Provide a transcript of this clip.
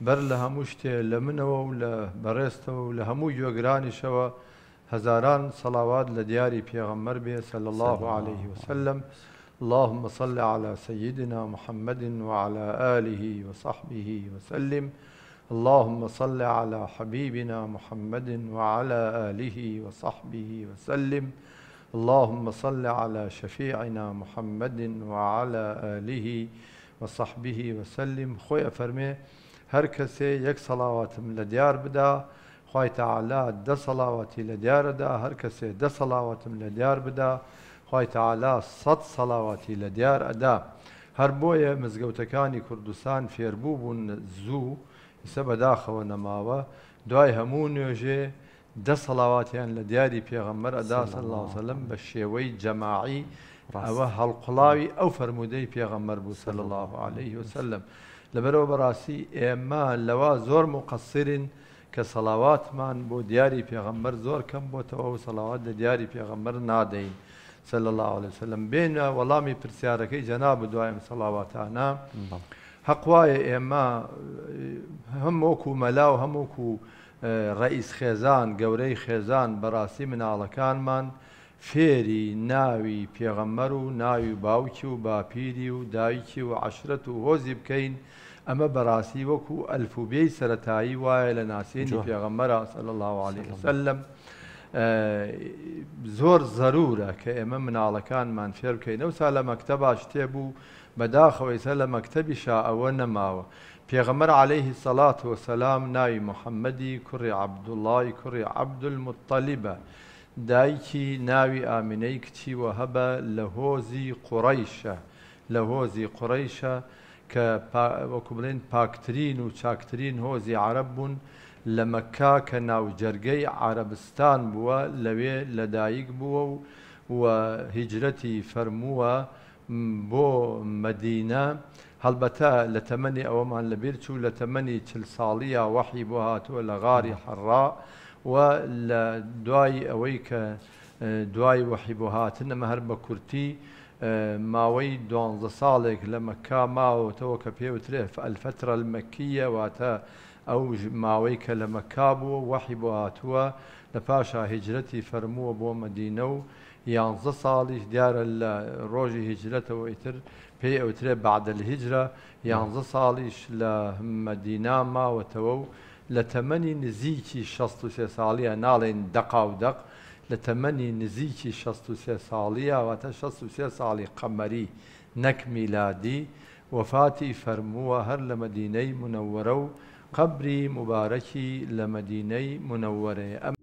بر لە هەموو شتێ لە منەوە و لە بەڕێستەوە و لە هەموو گوێگرانیشەوە هزاران صلوات لدياري بيغمر به صلى الله عليه وسلم اللهم صل على سيدنا محمد وعلى آله وصحبه وسلم اللهم صل على حبيبنا محمد وعلى آله وصحبه وسلم اللهم صل على شفيعنا محمد وعلى آله وصحبه وسلم خويا فرمي هەر کەسێ یەک سەلاواتم لە دیار بدا خی تەعالا دە سەلاوەتی لە دیارەدا هەر کەسێ دە سەلاوەتم لە دیار بدا خی تەعالا سەد سەلاوەتی لە دیار ئەدا هەر بۆیە مزگەوتەکانی کوردستان فێربوو بوون زوو ئسە بەداخەوە نەماوە دوای هەموو نوێژێ دە سەلاواتیان لە دیاری پێغەممەەر ئەدا سەلاسەلم بە شێوەی جەماعی ڕاوە هەڵقڵاوی ئەو فەرمودەی پێغەمەەر بوو سەل الله عليه وسلم. لەبەرەوە بەڕاستی ئێمە لەوە زۆر مقصرین کە سەلاواتمان بۆ دیاری پێغەمبەر زۆر کەم بۆتەوە و سەلاوات لە دیاری پێغەمبەر نادەین سەل الله عليه وسلم بێنە وەڵامی پرسیارەکەی جەنا بدوایم سەلاواتانە هەقوایە ئێمە هەمووەکو مەلاو هەمووەکو ڕئیس خێزان گەورەی خێزان بەڕاستی مناڵەکانمان، فێری ناوی پێغەممەر و ناوی باوکی و باپیری و دایکی و عشرەت و هۆزی بکەین ئەمە بەڕاستی وەکو ئەلفوبێی سەتایی وایە لە ناسێنی پێغەممەرا سەل الله عليه وسلم زۆر زەرورە کە ئێمە مناڵەکانمان فێر بکەینەوە سا لە مەکتتەبا شتێ بوو بەداخەوەیسە لە مەکتتەبیشا ئەوە نەماوە. پێغەمەر عليهەیهی سەلات وسلام ناوی محەممەدی کوڕی عبدوڵی کوڕی عبدول مطلبە دایکی ناوی ئامینەی کچیوە هەبە لە هۆزی قوڕیشە لە هۆزی قوڕیشە کە وەکو بڵێن پاکترین و چاکترین هۆزی عرب بوون لە مەکا کە ناوجەرگەی عربستان بووە لەوێ لەدایک بووە و و هیجرەتی فەرمووە بۆ مەدینە هەڵبەتە لە تەمەنی ئەوەمان لەبیر چوو لە تەمەنی چل ساڵیە وەحی بۆ هاتووە لە غاری حەڕا و لە آه، دوای ئەوەی کە دوای وەحیبۆ هاتن ئەمە هەر بە کورتی آه، ماوەی دوانزە ساڵێک لە مەکا ماوەتەوە کە پێوترێ ئەلفترە مەکیە واتە ئەو ماوەی کە لە مەکا بووە وەحی بۆ هاتووە لە پاشا هجرەتی فەرمووە بۆ مەدینە و یانزە ساڵیش دیارە لە ڕۆژی هجرەتەوە ئیتر پێی ئەوترێ بعدل هجرە یانزە نعم. ساڵیش لە مەدینا ماوەتەوە و لتمني نزيكي شاستو سي ساليا نالين دقا ودق لتمني نزيكي شاستو سي ساليا وات شست سي سالي قمري نك ميلادي وفاتي فرموا هر لمديني منورو قبري مباركي لمديني منوره